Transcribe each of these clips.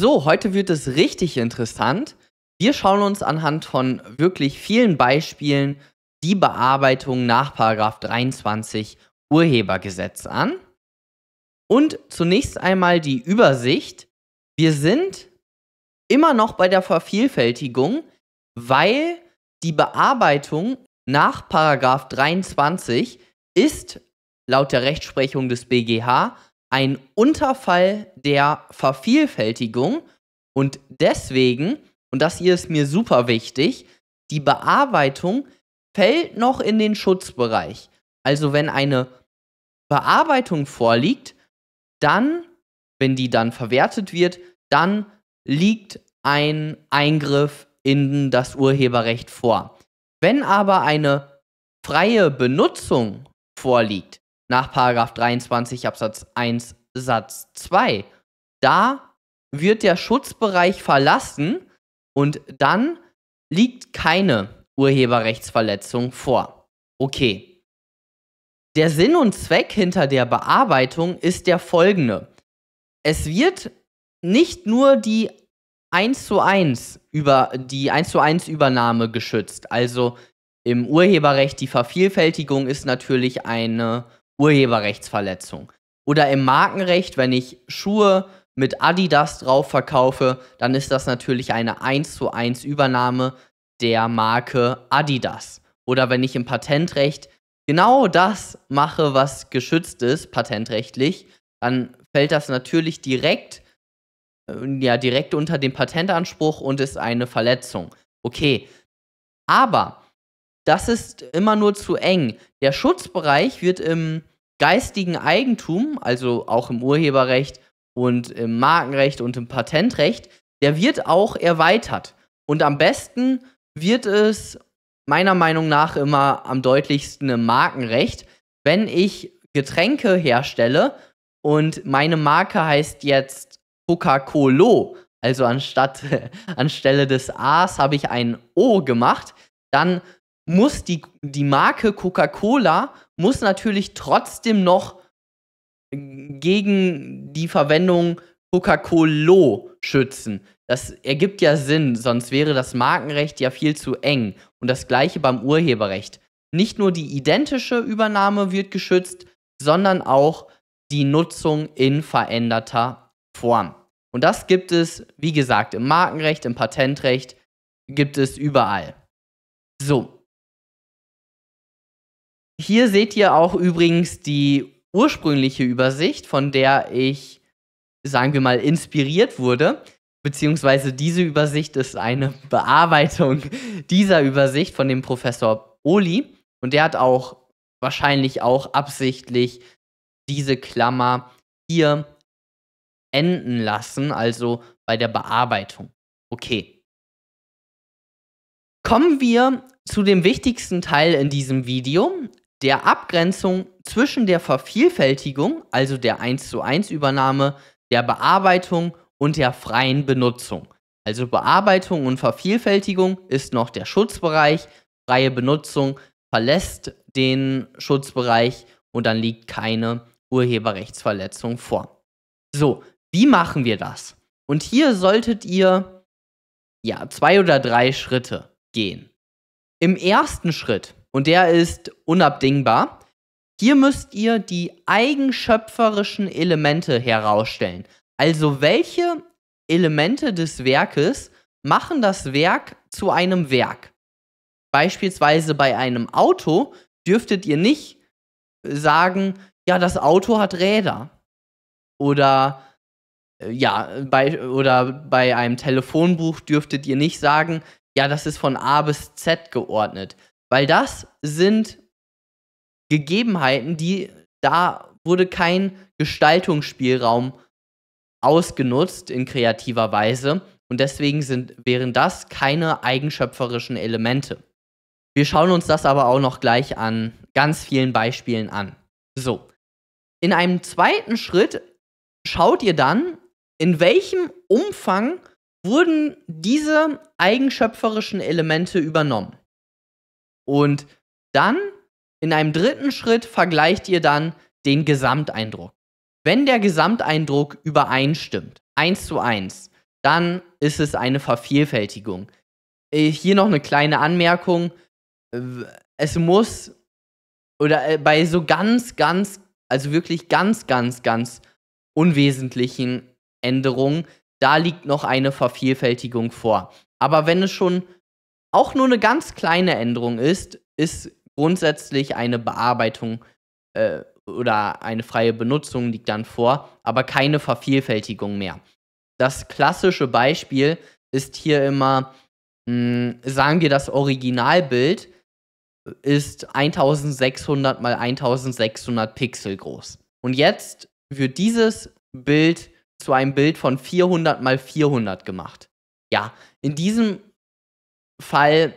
So, heute wird es richtig interessant. Wir schauen uns anhand von wirklich vielen Beispielen die Bearbeitung nach 23 Urhebergesetz an. Und zunächst einmal die Übersicht. Wir sind immer noch bei der Vervielfältigung, weil die Bearbeitung nach 23 ist laut der Rechtsprechung des BGH ein Unterfall der Vervielfältigung und deswegen, und das hier ist mir super wichtig, die Bearbeitung fällt noch in den Schutzbereich. Also wenn eine Bearbeitung vorliegt, dann, wenn die dann verwertet wird, dann liegt ein Eingriff in das Urheberrecht vor. Wenn aber eine freie Benutzung vorliegt, nach 23 Absatz 1 Satz 2. Da wird der Schutzbereich verlassen und dann liegt keine Urheberrechtsverletzung vor. Okay. Der Sinn und Zweck hinter der Bearbeitung ist der folgende. Es wird nicht nur die 1 zu 1 über die 1 zu 1 Übernahme geschützt. Also im Urheberrecht die Vervielfältigung ist natürlich eine Urheberrechtsverletzung. Oder im Markenrecht, wenn ich Schuhe mit Adidas drauf verkaufe, dann ist das natürlich eine 1 zu 1 Übernahme der Marke Adidas. Oder wenn ich im Patentrecht genau das mache, was geschützt ist, patentrechtlich, dann fällt das natürlich direkt, äh, ja, direkt unter den Patentanspruch und ist eine Verletzung. Okay. Aber das ist immer nur zu eng. Der Schutzbereich wird im geistigen Eigentum, also auch im Urheberrecht und im Markenrecht und im Patentrecht, der wird auch erweitert. Und am besten wird es meiner Meinung nach immer am deutlichsten im Markenrecht, wenn ich Getränke herstelle und meine Marke heißt jetzt Coca-Cola, also anstatt anstelle des A's habe ich ein O gemacht, dann muss die, die Marke Coca-Cola muss natürlich trotzdem noch gegen die Verwendung Coca-Cola schützen. Das ergibt ja Sinn, sonst wäre das Markenrecht ja viel zu eng. Und das gleiche beim Urheberrecht. Nicht nur die identische Übernahme wird geschützt, sondern auch die Nutzung in veränderter Form. Und das gibt es, wie gesagt, im Markenrecht, im Patentrecht, gibt es überall. So, hier seht ihr auch übrigens die ursprüngliche Übersicht, von der ich, sagen wir mal, inspiriert wurde. Beziehungsweise diese Übersicht ist eine Bearbeitung dieser Übersicht von dem Professor Oli. Und der hat auch wahrscheinlich auch absichtlich diese Klammer hier enden lassen, also bei der Bearbeitung. Okay. Kommen wir zu dem wichtigsten Teil in diesem Video, der Abgrenzung zwischen der Vervielfältigung, also der 1 zu 1 Übernahme, der Bearbeitung und der freien Benutzung. Also Bearbeitung und Vervielfältigung ist noch der Schutzbereich, freie Benutzung verlässt den Schutzbereich und dann liegt keine Urheberrechtsverletzung vor. So, wie machen wir das? Und hier solltet ihr ja zwei oder drei Schritte gehen. Im ersten Schritt und der ist unabdingbar. Hier müsst ihr die eigenschöpferischen Elemente herausstellen. Also welche Elemente des Werkes machen das Werk zu einem Werk? Beispielsweise bei einem Auto dürftet ihr nicht sagen, ja, das Auto hat Räder. Oder äh, ja, bei, oder bei einem Telefonbuch dürftet ihr nicht sagen, ja, das ist von A bis Z geordnet. Weil das sind Gegebenheiten, die da wurde kein Gestaltungsspielraum ausgenutzt in kreativer Weise und deswegen sind, wären das keine eigenschöpferischen Elemente. Wir schauen uns das aber auch noch gleich an ganz vielen Beispielen an. So, in einem zweiten Schritt schaut ihr dann, in welchem Umfang wurden diese eigenschöpferischen Elemente übernommen. Und dann, in einem dritten Schritt, vergleicht ihr dann den Gesamteindruck. Wenn der Gesamteindruck übereinstimmt, eins zu eins, dann ist es eine Vervielfältigung. Äh, hier noch eine kleine Anmerkung. Äh, es muss, oder äh, bei so ganz, ganz, also wirklich ganz, ganz, ganz unwesentlichen Änderungen, da liegt noch eine Vervielfältigung vor. Aber wenn es schon auch nur eine ganz kleine Änderung ist, ist grundsätzlich eine Bearbeitung äh, oder eine freie Benutzung liegt dann vor, aber keine Vervielfältigung mehr. Das klassische Beispiel ist hier immer, mh, hm, sagen wir, das Originalbild ist 1600 mal 1600 Pixel groß. Und jetzt wird dieses Bild zu einem Bild von 400 mal 400 gemacht. Ja, in diesem Fall,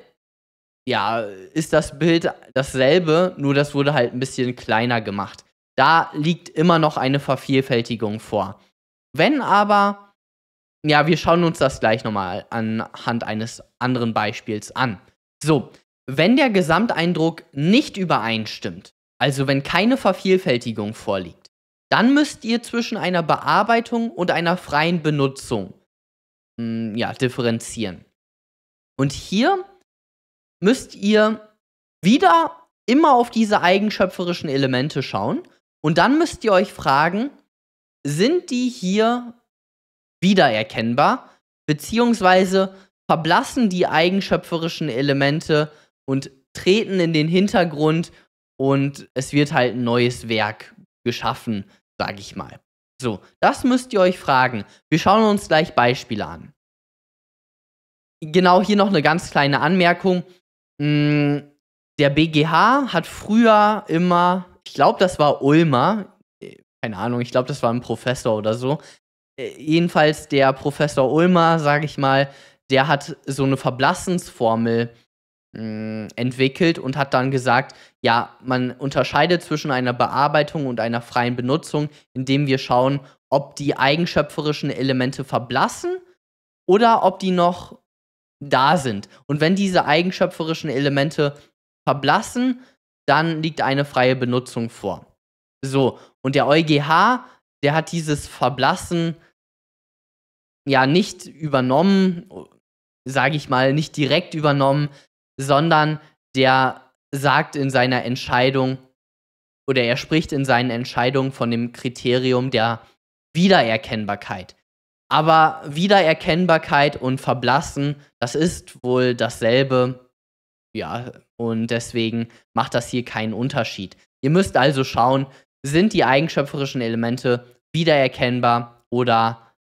ja, ist das Bild dasselbe, nur das wurde halt ein bisschen kleiner gemacht. Da liegt immer noch eine Vervielfältigung vor. Wenn aber, ja, wir schauen uns das gleich nochmal anhand eines anderen Beispiels an. So, wenn der Gesamteindruck nicht übereinstimmt, also wenn keine Vervielfältigung vorliegt, dann müsst ihr zwischen einer Bearbeitung und einer freien Benutzung hm, ja, differenzieren. Und hier müsst ihr wieder immer auf diese eigenschöpferischen Elemente schauen. Und dann müsst ihr euch fragen, sind die hier wiedererkennbar? Beziehungsweise verblassen die eigenschöpferischen Elemente und treten in den Hintergrund und es wird halt ein neues Werk geschaffen, sage ich mal. So, das müsst ihr euch fragen. Wir schauen uns gleich Beispiele an genau hier noch eine ganz kleine Anmerkung. Mm, der BGH hat früher immer, ich glaube, das war Ulmer, äh, keine Ahnung, ich glaube, das war ein Professor oder so. Äh, jedenfalls der Professor Ulmer, sage ich mal, der hat so eine Verblassensformel mm, entwickelt und hat dann gesagt, ja, man unterscheidet zwischen einer Bearbeitung und einer freien Benutzung, indem wir schauen, ob die eigenschöpferischen Elemente verblassen oder ob die noch da sind. Und wenn diese eigenschöpferischen Elemente verblassen, dann liegt eine freie Benutzung vor. So, und der EuGH, der hat dieses Verblassen ja nicht übernommen, sage ich mal, nicht direkt übernommen, sondern der sagt in seiner Entscheidung oder er spricht in seinen Entscheidungen von dem Kriterium der Wiedererkennbarkeit. Aber Wiedererkennbarkeit und Verblassen, das ist wohl dasselbe. Ja, und deswegen macht das hier keinen Unterschied. Ihr müsst also schauen, sind die eigenschöpferischen Elemente wiedererkennbar oder,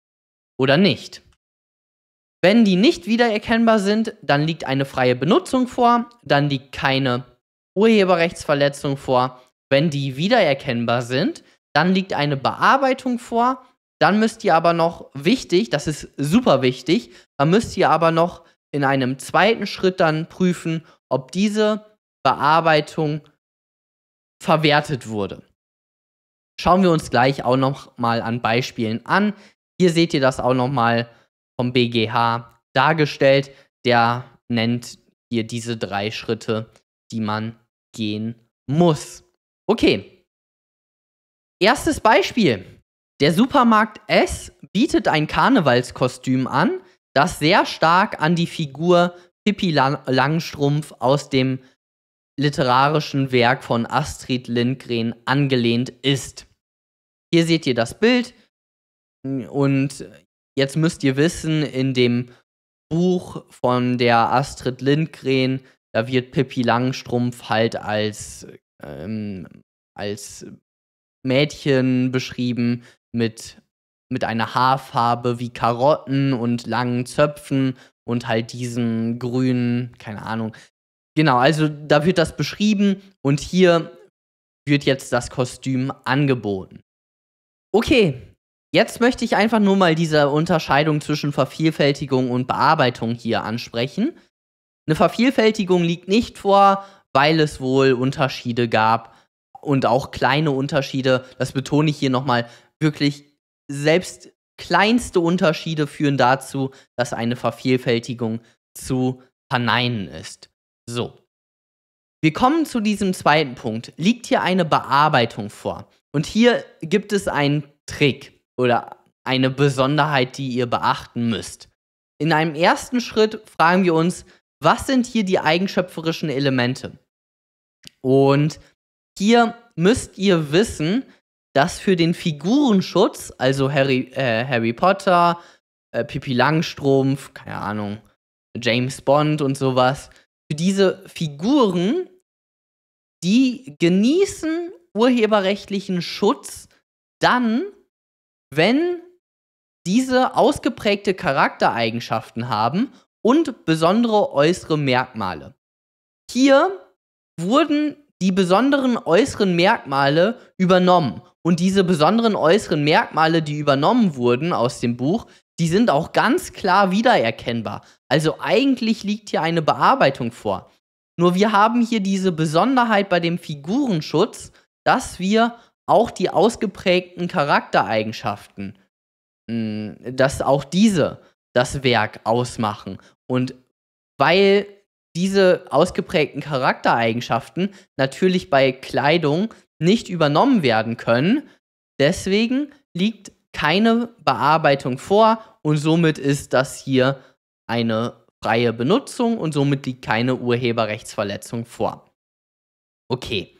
oder nicht. Wenn die nicht wiedererkennbar sind, dann liegt eine freie Benutzung vor, dann liegt keine Urheberrechtsverletzung vor. Wenn die wiedererkennbar sind, dann liegt eine Bearbeitung vor dann müsst ihr aber noch, wichtig, das ist super wichtig, dann müsst ihr aber noch in einem zweiten Schritt dann prüfen, ob diese Bearbeitung verwertet wurde. Schauen wir uns gleich auch nochmal an Beispielen an. Hier seht ihr das auch nochmal vom BGH dargestellt. Der nennt hier diese drei Schritte, die man gehen muss. Okay. Erstes Beispiel. Der Supermarkt S bietet ein Karnevalskostüm an, das sehr stark an die Figur Pippi Langstrumpf aus dem literarischen Werk von Astrid Lindgren angelehnt ist. Hier seht ihr das Bild und jetzt müsst ihr wissen, in dem Buch von der Astrid Lindgren, da wird Pippi Langstrumpf halt als, ähm, als Mädchen beschrieben, mit, mit einer Haarfarbe wie Karotten und langen Zöpfen und halt diesen grünen, keine Ahnung. Genau, also da wird das beschrieben und hier wird jetzt das Kostüm angeboten. Okay, jetzt möchte ich einfach nur mal diese Unterscheidung zwischen Vervielfältigung und Bearbeitung hier ansprechen. Eine Vervielfältigung liegt nicht vor, weil es wohl Unterschiede gab und auch kleine Unterschiede. Das betone ich hier nochmal, wirklich selbst kleinste Unterschiede führen dazu, dass eine Vervielfältigung zu verneinen ist. So. Wir kommen zu diesem zweiten Punkt. Liegt hier eine Bearbeitung vor? Und hier gibt es einen Trick oder eine Besonderheit, die ihr beachten müsst. In einem ersten Schritt fragen wir uns, was sind hier die eigenschöpferischen Elemente? Und hier müsst ihr wissen, dass für den Figurenschutz, also Harry, äh, Harry Potter, äh, Pippi Langstrumpf, keine Ahnung, James Bond und sowas, für diese Figuren, die genießen urheberrechtlichen Schutz dann, wenn diese ausgeprägte Charaktereigenschaften haben und besondere äußere Merkmale. Hier wurden die besonderen äußeren Merkmale übernommen und diese besonderen äußeren Merkmale, die übernommen wurden aus dem Buch, die sind auch ganz klar wiedererkennbar. Also eigentlich liegt hier eine Bearbeitung vor. Nur wir haben hier diese Besonderheit bei dem Figurenschutz, dass wir auch die ausgeprägten Charaktereigenschaften, hm, dass auch diese das Werk ausmachen. Und weil diese ausgeprägten Charaktereigenschaften natürlich bei Kleidung nicht übernommen werden können. Deswegen liegt keine Bearbeitung vor und somit ist das hier eine freie Benutzung und somit liegt keine Urheberrechtsverletzung vor. Okay.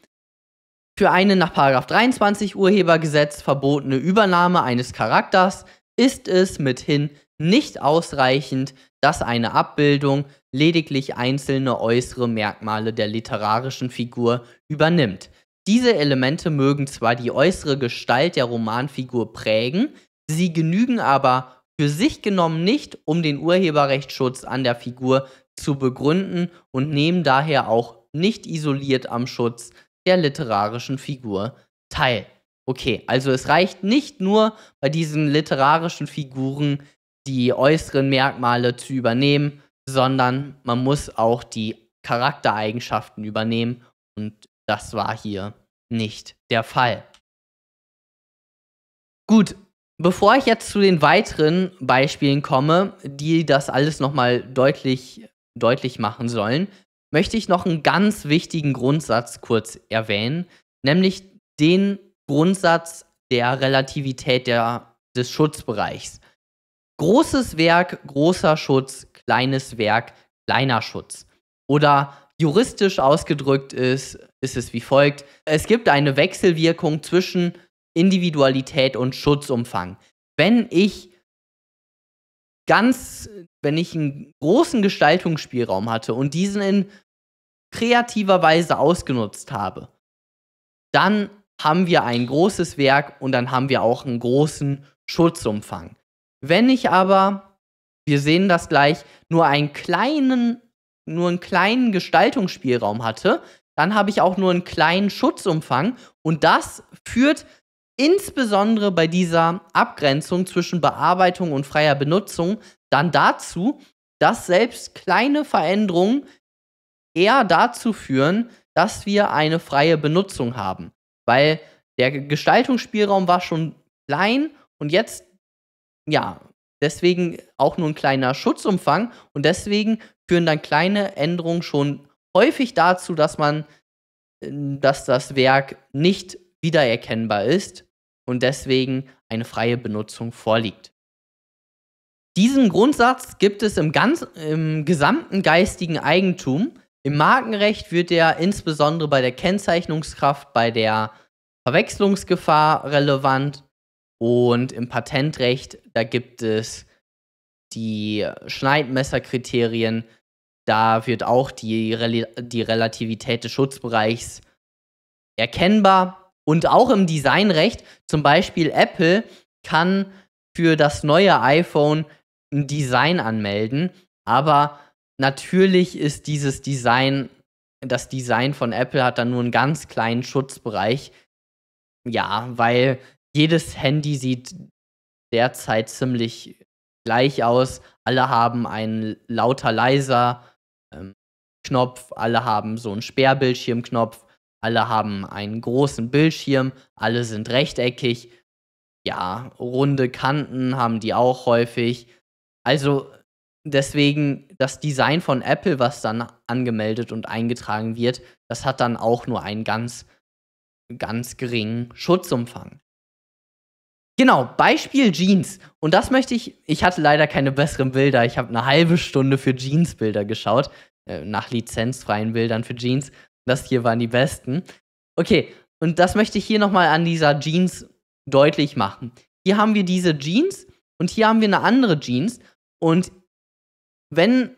Für eine nach 23 Urhebergesetz verbotene Übernahme eines Charakters ist es mithin nicht ausreichend, dass eine Abbildung lediglich einzelne äußere Merkmale der literarischen Figur übernimmt. Diese Elemente mögen zwar die äußere Gestalt der Romanfigur prägen, sie genügen aber für sich genommen nicht, um den Urheberrechtsschutz an der Figur zu begründen und nehmen daher auch nicht isoliert am Schutz der literarischen Figur teil. Okay, also es reicht nicht nur bei diesen literarischen Figuren die äußeren Merkmale zu übernehmen, sondern man muss auch die Charaktereigenschaften übernehmen und das war hier nicht der Fall. Gut, bevor ich jetzt zu den weiteren Beispielen komme, die das alles nochmal deutlich, deutlich machen sollen, möchte ich noch einen ganz wichtigen Grundsatz kurz erwähnen, nämlich den Grundsatz der Relativität der, des Schutzbereichs. Großes Werk, großer Schutz, kleines Werk, kleiner Schutz. Oder Juristisch ausgedrückt ist, ist es wie folgt. Es gibt eine Wechselwirkung zwischen Individualität und Schutzumfang. Wenn ich ganz, wenn ich einen großen Gestaltungsspielraum hatte und diesen in kreativer Weise ausgenutzt habe, dann haben wir ein großes Werk und dann haben wir auch einen großen Schutzumfang. Wenn ich aber, wir sehen das gleich, nur einen kleinen nur einen kleinen Gestaltungsspielraum hatte, dann habe ich auch nur einen kleinen Schutzumfang und das führt insbesondere bei dieser Abgrenzung zwischen Bearbeitung und freier Benutzung dann dazu, dass selbst kleine Veränderungen eher dazu führen, dass wir eine freie Benutzung haben, weil der Gestaltungsspielraum war schon klein und jetzt ja, Deswegen auch nur ein kleiner Schutzumfang und deswegen führen dann kleine Änderungen schon häufig dazu, dass man, äh, dass das Werk nicht wiedererkennbar ist und deswegen eine freie Benutzung vorliegt. Diesen Grundsatz gibt es im, ganz, im gesamten geistigen Eigentum. Im Markenrecht wird er insbesondere bei der Kennzeichnungskraft, bei der Verwechslungsgefahr relevant und im Patentrecht, da gibt es die Schneidmesserkriterien. Da wird auch die, Rel die Relativität des Schutzbereichs erkennbar. Und auch im Designrecht, zum Beispiel Apple kann für das neue iPhone ein Design anmelden. Aber natürlich ist dieses Design, das Design von Apple hat dann nur einen ganz kleinen Schutzbereich. Ja, weil jedes Handy sieht derzeit ziemlich gleich aus. Alle haben einen lauter leiser ähm, Knopf, alle haben so einen Sperrbildschirmknopf, alle haben einen großen Bildschirm, alle sind rechteckig. Ja, runde Kanten haben die auch häufig. Also deswegen das Design von Apple, was dann angemeldet und eingetragen wird, das hat dann auch nur einen ganz, ganz geringen Schutzumfang. Genau, Beispiel Jeans. Und das möchte ich, ich hatte leider keine besseren Bilder. Ich habe eine halbe Stunde für Jeans-Bilder geschaut, äh, nach lizenzfreien Bildern für Jeans. Das hier waren die besten. Okay, und das möchte ich hier nochmal an dieser Jeans deutlich machen. Hier haben wir diese Jeans und hier haben wir eine andere Jeans. Und wenn,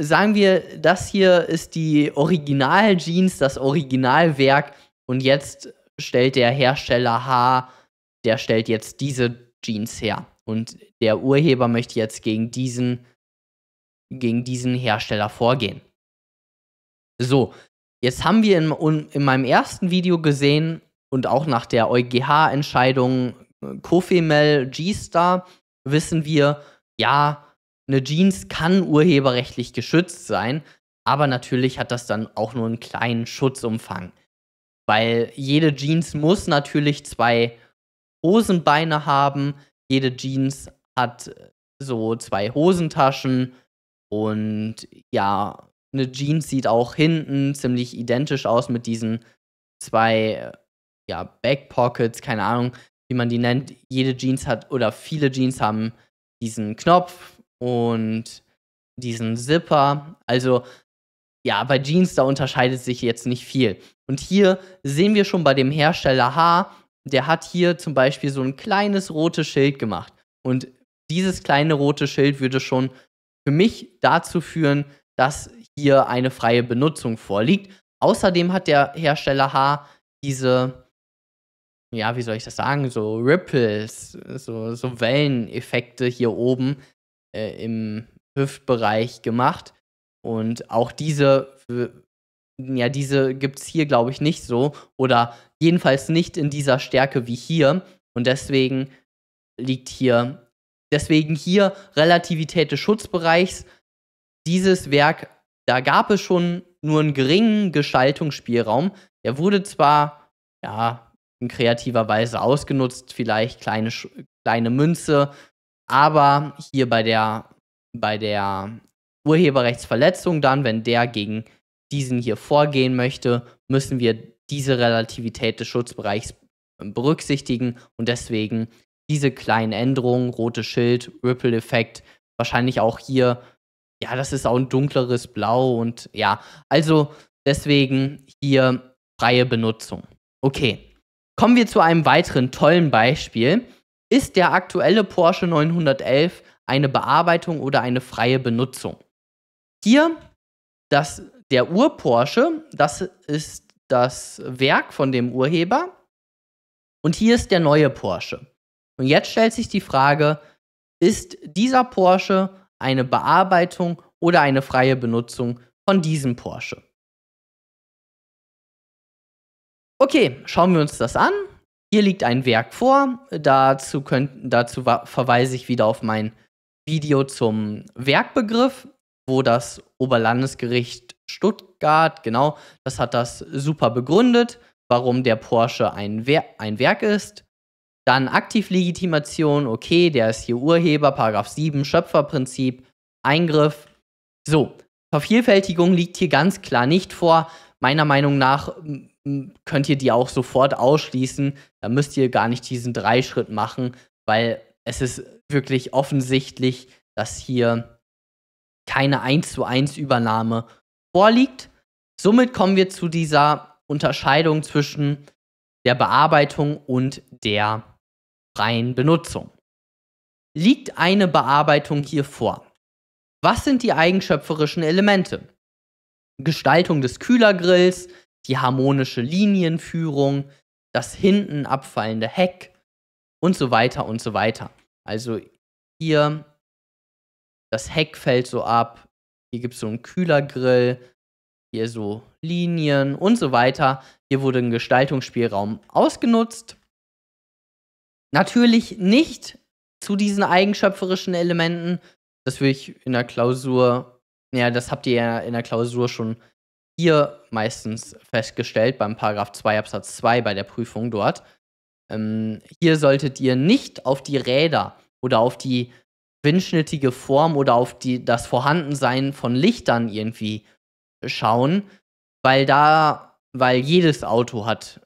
sagen wir, das hier ist die Original-Jeans, das Originalwerk, und jetzt stellt der Hersteller H der stellt jetzt diese Jeans her. Und der Urheber möchte jetzt gegen diesen, gegen diesen Hersteller vorgehen. So, jetzt haben wir in, in meinem ersten Video gesehen und auch nach der EuGH-Entscheidung Kofemel äh, G-Star wissen wir, ja, eine Jeans kann urheberrechtlich geschützt sein, aber natürlich hat das dann auch nur einen kleinen Schutzumfang. Weil jede Jeans muss natürlich zwei Hosenbeine haben. Jede Jeans hat äh, so zwei Hosentaschen. Und ja, eine Jeans sieht auch hinten ziemlich identisch aus mit diesen zwei äh, ja, Backpockets, keine Ahnung, wie man die nennt. Jede Jeans hat oder viele Jeans haben diesen Knopf und diesen Zipper. Also ja, bei Jeans, da unterscheidet sich jetzt nicht viel. Und hier sehen wir schon bei dem Hersteller H, der hat hier zum Beispiel so ein kleines rotes Schild gemacht. Und dieses kleine rote Schild würde schon für mich dazu führen, dass hier eine freie Benutzung vorliegt. Außerdem hat der Hersteller H diese, ja, wie soll ich das sagen, so Ripples, so, so Welleneffekte hier oben äh, im Hüftbereich gemacht. Und auch diese, ja, diese gibt es hier, glaube ich, nicht so. Oder Jedenfalls nicht in dieser Stärke wie hier. Und deswegen liegt hier, deswegen hier Relativität des Schutzbereichs. Dieses Werk, da gab es schon nur einen geringen Gestaltungsspielraum. Der wurde zwar, ja, in kreativer Weise ausgenutzt, vielleicht kleine, kleine Münze, aber hier bei der, bei der Urheberrechtsverletzung dann, wenn der gegen diesen hier vorgehen möchte, müssen wir diese Relativität des Schutzbereichs ähm, berücksichtigen und deswegen diese kleinen Änderungen, rote Schild, Ripple-Effekt, wahrscheinlich auch hier, ja, das ist auch ein dunkleres Blau und ja, also deswegen hier freie Benutzung. Okay, kommen wir zu einem weiteren tollen Beispiel. Ist der aktuelle Porsche 911 eine Bearbeitung oder eine freie Benutzung? Hier, das, der Ur-Porsche, das ist das Werk von dem Urheber und hier ist der neue Porsche. Und jetzt stellt sich die Frage, ist dieser Porsche eine Bearbeitung oder eine freie Benutzung von diesem Porsche? Okay, schauen wir uns das an. Hier liegt ein Werk vor. Dazu, könnt, dazu verweise ich wieder auf mein Video zum Werkbegriff, wo das Oberlandesgericht Stuttgart Stuttgart, genau, das hat das super begründet, warum der Porsche ein, Wer ein Werk ist. Dann Aktivlegitimation, okay, der ist hier Urheber, Paragraph 7, Schöpferprinzip, Eingriff. So, Vervielfältigung liegt hier ganz klar nicht vor. Meiner Meinung nach könnt ihr die auch sofort ausschließen. Da müsst ihr gar nicht diesen Dreischritt machen, weil es ist wirklich offensichtlich, dass hier keine 1 zu 1 Übernahme vorliegt. Somit kommen wir zu dieser Unterscheidung zwischen der Bearbeitung und der freien Benutzung. Liegt eine Bearbeitung hier vor? Was sind die eigenschöpferischen Elemente? Gestaltung des Kühlergrills, die harmonische Linienführung, das hinten abfallende Heck und so weiter und so weiter. Also hier das Heck fällt so ab, hier gibt es so einen Kühlergrill, hier so Linien und so weiter. Hier wurde ein Gestaltungsspielraum ausgenutzt. Natürlich nicht zu diesen eigenschöpferischen Elementen. Das will ich in der Klausur, ja, das habt ihr ja in der Klausur schon hier meistens festgestellt, beim Paragraph 2 Absatz 2 bei der Prüfung dort. Ähm, hier solltet ihr nicht auf die Räder oder auf die windschnittige Form oder auf die, das Vorhandensein von Lichtern irgendwie schauen, weil da, weil jedes Auto hat,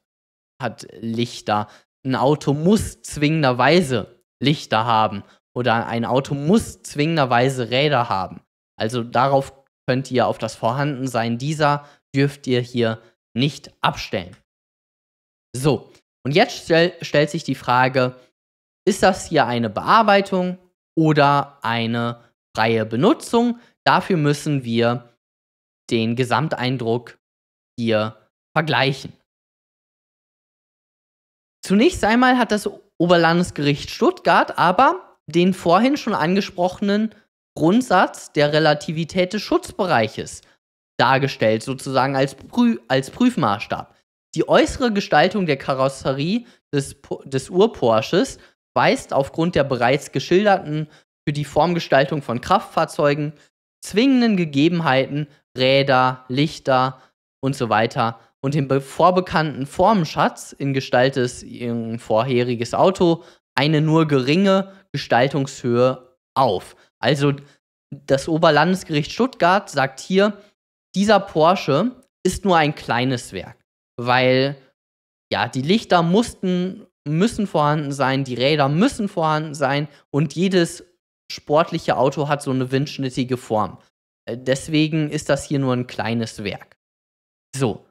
hat Lichter. Ein Auto muss zwingenderweise Lichter haben oder ein Auto muss zwingenderweise Räder haben. Also darauf könnt ihr auf das Vorhandensein dieser dürft ihr hier nicht abstellen. So, und jetzt stell, stellt sich die Frage, ist das hier eine Bearbeitung oder eine freie Benutzung. Dafür müssen wir den Gesamteindruck hier vergleichen. Zunächst einmal hat das Oberlandesgericht Stuttgart aber den vorhin schon angesprochenen Grundsatz der Relativität des Schutzbereiches dargestellt, sozusagen als, Prü als Prüfmaßstab. Die äußere Gestaltung der Karosserie des, des Ur-Porsches weist aufgrund der bereits geschilderten für die Formgestaltung von Kraftfahrzeugen zwingenden Gegebenheiten Räder, Lichter und so weiter und dem vorbekannten Formenschatz in Gestalt des vorheriges Auto eine nur geringe Gestaltungshöhe auf. Also das Oberlandesgericht Stuttgart sagt hier, dieser Porsche ist nur ein kleines Werk, weil ja, die Lichter mussten müssen vorhanden sein, die Räder müssen vorhanden sein und jedes sportliche Auto hat so eine windschnittige Form. Äh, deswegen ist das hier nur ein kleines Werk. So.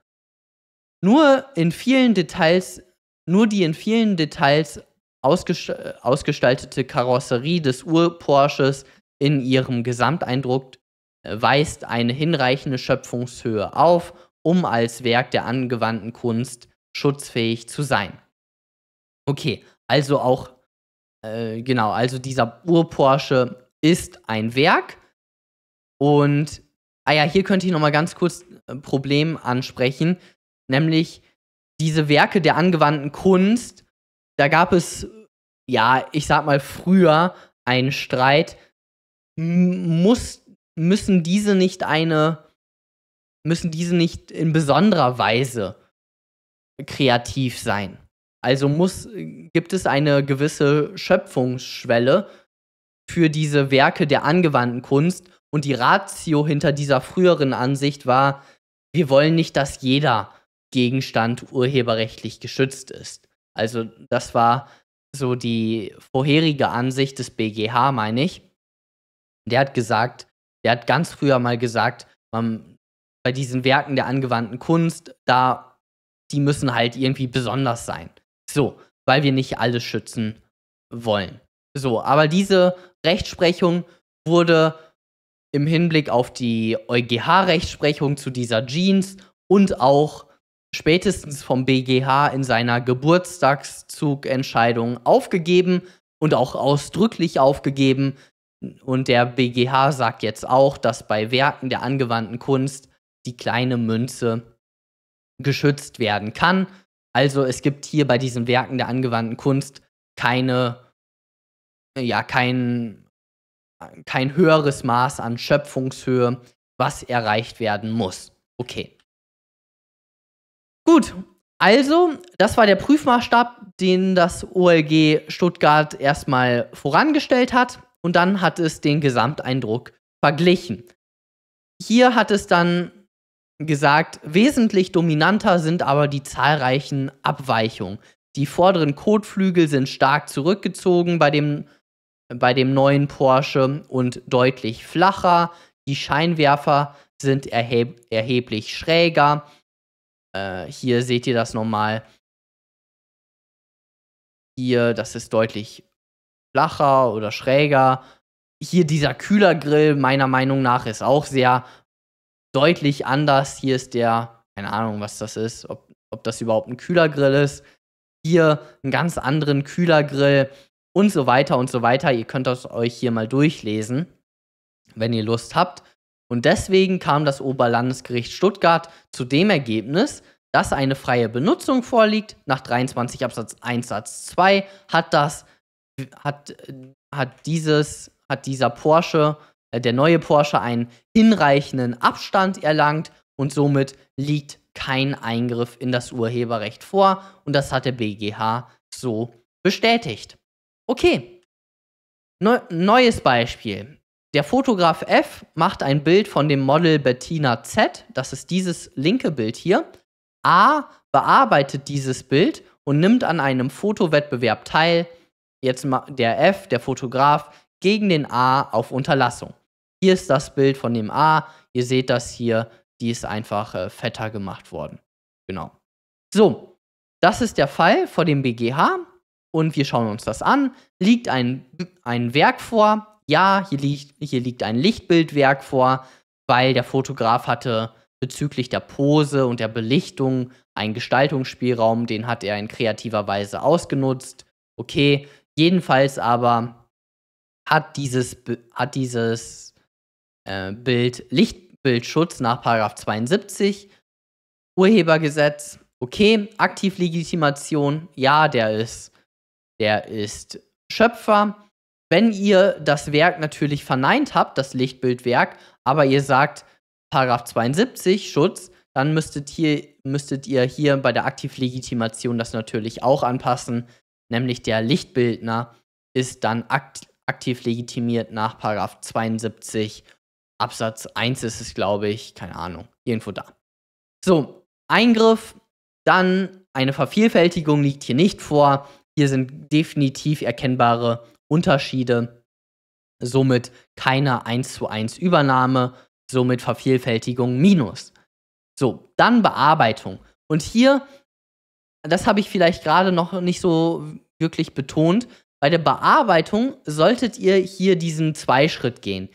Nur in vielen Details, nur die in vielen Details äh, ausgestaltete Karosserie des Ur-Porsches in ihrem Gesamteindruck äh, weist eine hinreichende Schöpfungshöhe auf, um als Werk der angewandten Kunst schutzfähig zu sein. Okay, also auch, äh, genau, also dieser Ur-Porsche ist ein Werk. Und, ah ja, hier könnte ich nochmal ganz kurz ein äh, Problem ansprechen, nämlich diese Werke der angewandten Kunst, da gab es, ja, ich sag mal, früher einen Streit, muss, müssen diese nicht eine, müssen diese nicht in besonderer Weise kreativ sein? Also muss, gibt es eine gewisse Schöpfungsschwelle für diese Werke der angewandten Kunst. Und die Ratio hinter dieser früheren Ansicht war, wir wollen nicht, dass jeder Gegenstand urheberrechtlich geschützt ist. Also das war so die vorherige Ansicht des BGH, meine ich. Der hat gesagt, der hat ganz früher mal gesagt, man, bei diesen Werken der angewandten Kunst, da die müssen halt irgendwie besonders sein. So, weil wir nicht alles schützen wollen. So, aber diese Rechtsprechung wurde im Hinblick auf die EuGH-Rechtsprechung zu dieser Jeans und auch spätestens vom BGH in seiner Geburtstagszugentscheidung aufgegeben und auch ausdrücklich aufgegeben. Und der BGH sagt jetzt auch, dass bei Werken der angewandten Kunst die kleine Münze geschützt werden kann. Also es gibt hier bei diesen Werken der angewandten Kunst keine, äh, ja, kein, kein höheres Maß an Schöpfungshöhe, was erreicht werden muss. Okay. Gut, also das war der Prüfmaßstab, den das OLG Stuttgart erstmal vorangestellt hat und dann hat es den Gesamteindruck verglichen. Hier hat es dann gesagt, wesentlich dominanter sind aber die zahlreichen Abweichungen. Die vorderen Kotflügel sind stark zurückgezogen bei dem, bei dem neuen Porsche und deutlich flacher. Die Scheinwerfer sind erheb erheblich schräger. Äh, hier seht ihr das nochmal. Hier, das ist deutlich flacher oder schräger. Hier dieser Kühlergrill, meiner Meinung nach, ist auch sehr deutlich anders. Hier ist der, keine Ahnung, was das ist, ob, ob das überhaupt ein Kühlergrill ist. Hier einen ganz anderen Kühlergrill und so weiter und so weiter. Ihr könnt das euch hier mal durchlesen, wenn ihr Lust habt. Und deswegen kam das Oberlandesgericht Stuttgart zu dem Ergebnis, dass eine freie Benutzung vorliegt. Nach 23 Absatz 1 Satz 2 hat das, hat, hat dieses, hat dieser Porsche äh, der neue Porsche einen hinreichenden Abstand erlangt und somit liegt kein Eingriff in das Urheberrecht vor und das hat der BGH so bestätigt. Okay, Neu neues Beispiel. Der Fotograf F macht ein Bild von dem Model Bettina Z, das ist dieses linke Bild hier. A bearbeitet dieses Bild und nimmt an einem Fotowettbewerb teil. Jetzt der F, der Fotograf, gegen den A auf Unterlassung hier ist das Bild von dem A, ihr seht das hier, die ist einfach äh, fetter gemacht worden. Genau. So, das ist der Fall vor dem BGH und wir schauen uns das an. Liegt ein, ein Werk vor? Ja, hier liegt, hier liegt ein Lichtbildwerk vor, weil der Fotograf hatte bezüglich der Pose und der Belichtung einen Gestaltungsspielraum, den hat er in kreativer Weise ausgenutzt. Okay, jedenfalls aber hat dieses, hat dieses äh, Bild, Lichtbildschutz nach 72, Urhebergesetz, okay, Aktivlegitimation, ja, der ist, der ist Schöpfer. Wenn ihr das Werk natürlich verneint habt, das Lichtbildwerk, aber ihr sagt 72 Schutz, dann müsstet ihr, müsstet ihr hier bei der Aktivlegitimation das natürlich auch anpassen, nämlich der Lichtbildner ist dann akt aktiv legitimiert nach 72 Absatz 1 ist es, glaube ich, keine Ahnung, irgendwo da. So, Eingriff, dann eine Vervielfältigung liegt hier nicht vor. Hier sind definitiv erkennbare Unterschiede. Somit keine 1 zu 1 Übernahme, somit Vervielfältigung minus. So, dann Bearbeitung. Und hier, das habe ich vielleicht gerade noch nicht so wirklich betont, bei der Bearbeitung solltet ihr hier diesen Zweischritt gehen.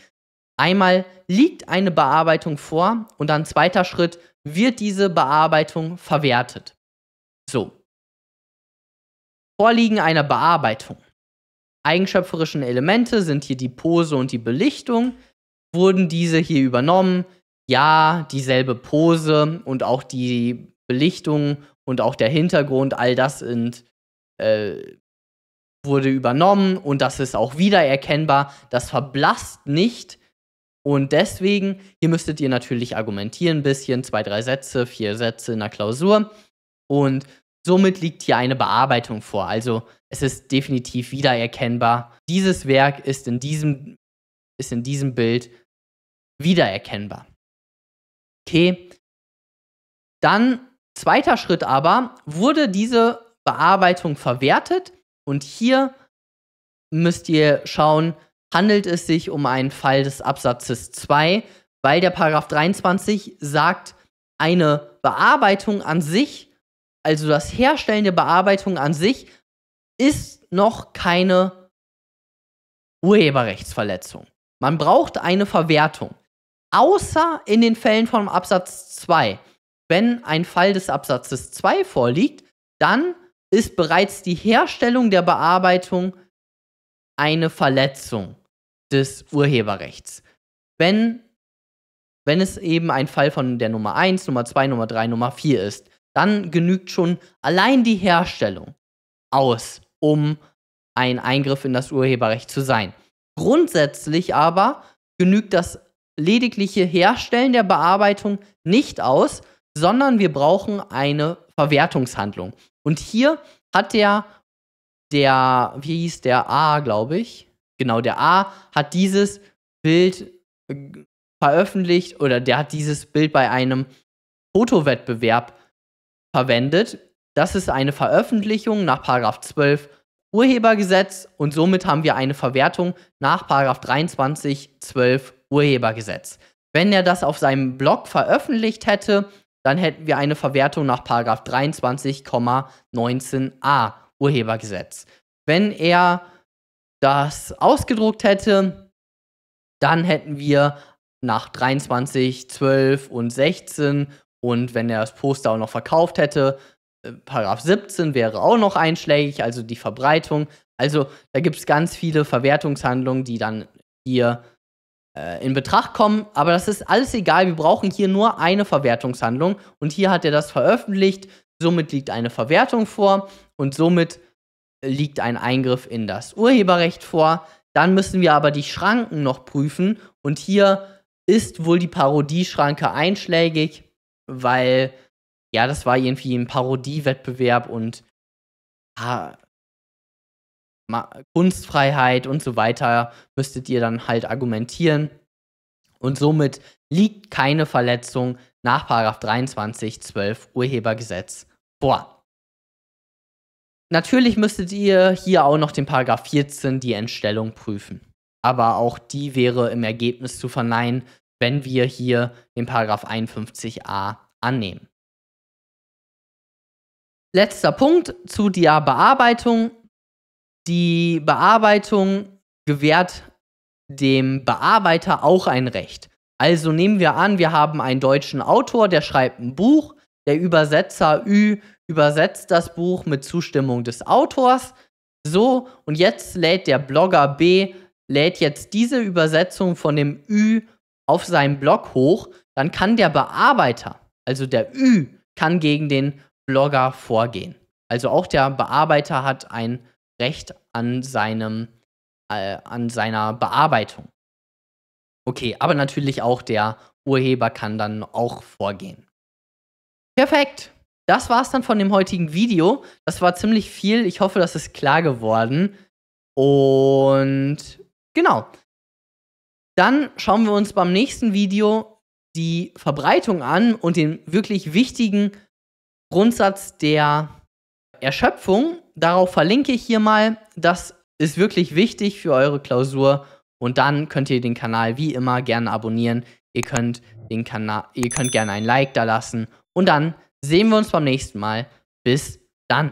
Einmal liegt eine Bearbeitung vor und dann zweiter Schritt wird diese Bearbeitung verwertet. So. Vorliegen einer Bearbeitung. Eigenschöpferischen Elemente sind hier die Pose und die Belichtung. Wurden diese hier übernommen? Ja, dieselbe Pose und auch die Belichtung und auch der Hintergrund, all das sind, äh, wurde übernommen und das ist auch wiedererkennbar. Das verblasst nicht, und deswegen, hier müsstet ihr natürlich argumentieren ein bisschen, zwei, drei Sätze, vier Sätze in der Klausur. Und somit liegt hier eine Bearbeitung vor. Also es ist definitiv wiedererkennbar. Dieses Werk ist in diesem, ist in diesem Bild wiedererkennbar. Okay. Dann zweiter Schritt aber, wurde diese Bearbeitung verwertet und hier müsst ihr schauen, handelt es sich um einen Fall des Absatzes 2, weil der Paragraph 23 sagt, eine Bearbeitung an sich, also das Herstellen der Bearbeitung an sich, ist noch keine Urheberrechtsverletzung. Man braucht eine Verwertung. Außer in den Fällen von Absatz 2. Wenn ein Fall des Absatzes 2 vorliegt, dann ist bereits die Herstellung der Bearbeitung eine Verletzung des Urheberrechts. Wenn, wenn es eben ein Fall von der Nummer 1, Nummer 2, Nummer 3, Nummer 4 ist, dann genügt schon allein die Herstellung aus, um ein Eingriff in das Urheberrecht zu sein. Grundsätzlich aber genügt das ledigliche Herstellen der Bearbeitung nicht aus, sondern wir brauchen eine Verwertungshandlung. Und hier hat der der, wie hieß der A, glaube ich. Genau, der A hat dieses Bild äh, veröffentlicht oder der hat dieses Bild bei einem Fotowettbewerb verwendet. Das ist eine Veröffentlichung nach 12 Urhebergesetz und somit haben wir eine Verwertung nach 23 12 Urhebergesetz. Wenn er das auf seinem Blog veröffentlicht hätte, dann hätten wir eine Verwertung nach 23,19a Urhebergesetz. Wenn er das ausgedruckt hätte, dann hätten wir nach 23, 12 und 16 und wenn er das Poster auch noch verkauft hätte, äh, Paragraph 17 wäre auch noch einschlägig, also die Verbreitung. Also da gibt es ganz viele Verwertungshandlungen, die dann hier äh, in Betracht kommen. Aber das ist alles egal, wir brauchen hier nur eine Verwertungshandlung. Und hier hat er das veröffentlicht, somit liegt eine Verwertung vor und somit äh, liegt ein Eingriff in das Urheberrecht vor. Dann müssen wir aber die Schranken noch prüfen und hier ist wohl die Parodieschranke einschlägig, weil ja, das war irgendwie ein Parodiewettbewerb und ha, ah, Kunstfreiheit und so weiter müsstet ihr dann halt argumentieren. Und somit liegt keine Verletzung nach 23 12 Urhebergesetz Boah. Natürlich müsstet ihr hier auch noch den Paragraph 14, die Entstellung, prüfen. Aber auch die wäre im Ergebnis zu verneinen, wenn wir hier den Paragraph 51a annehmen. Letzter Punkt zu der Bearbeitung. Die Bearbeitung gewährt dem Bearbeiter auch ein Recht. Also nehmen wir an, wir haben einen deutschen Autor, der schreibt ein Buch der Übersetzer Ü übersetzt das Buch mit Zustimmung des Autors. So, und jetzt lädt der Blogger B, lädt jetzt diese Übersetzung von dem Ü auf seinen Blog hoch. Dann kann der Bearbeiter, also der Ü, kann gegen den Blogger vorgehen. Also auch der Bearbeiter hat ein Recht an, seinem, äh, an seiner Bearbeitung. Okay, aber natürlich auch der Urheber kann dann auch vorgehen. Perfekt. Das war es dann von dem heutigen Video. Das war ziemlich viel. Ich hoffe, das ist klar geworden. Und genau. Dann schauen wir uns beim nächsten Video die Verbreitung an und den wirklich wichtigen Grundsatz der Erschöpfung. Darauf verlinke ich hier mal. Das ist wirklich wichtig für eure Klausur. Und dann könnt ihr den Kanal wie immer gerne abonnieren. Ihr könnt, den Kanal, ihr könnt gerne ein Like da lassen und dann sehen wir uns beim nächsten Mal. Bis dann.